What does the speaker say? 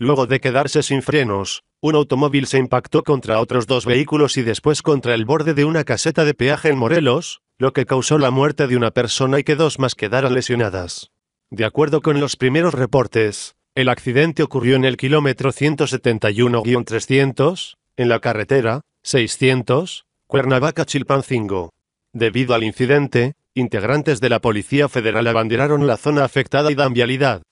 Luego de quedarse sin frenos, un automóvil se impactó contra otros dos vehículos y después contra el borde de una caseta de peaje en Morelos, lo que causó la muerte de una persona y que dos más quedaran lesionadas. De acuerdo con los primeros reportes, el accidente ocurrió en el kilómetro 171-300, en la carretera 600, Cuernavaca-Chilpancingo. Debido al incidente, integrantes de la Policía Federal abanderaron la zona afectada y dan vialidad.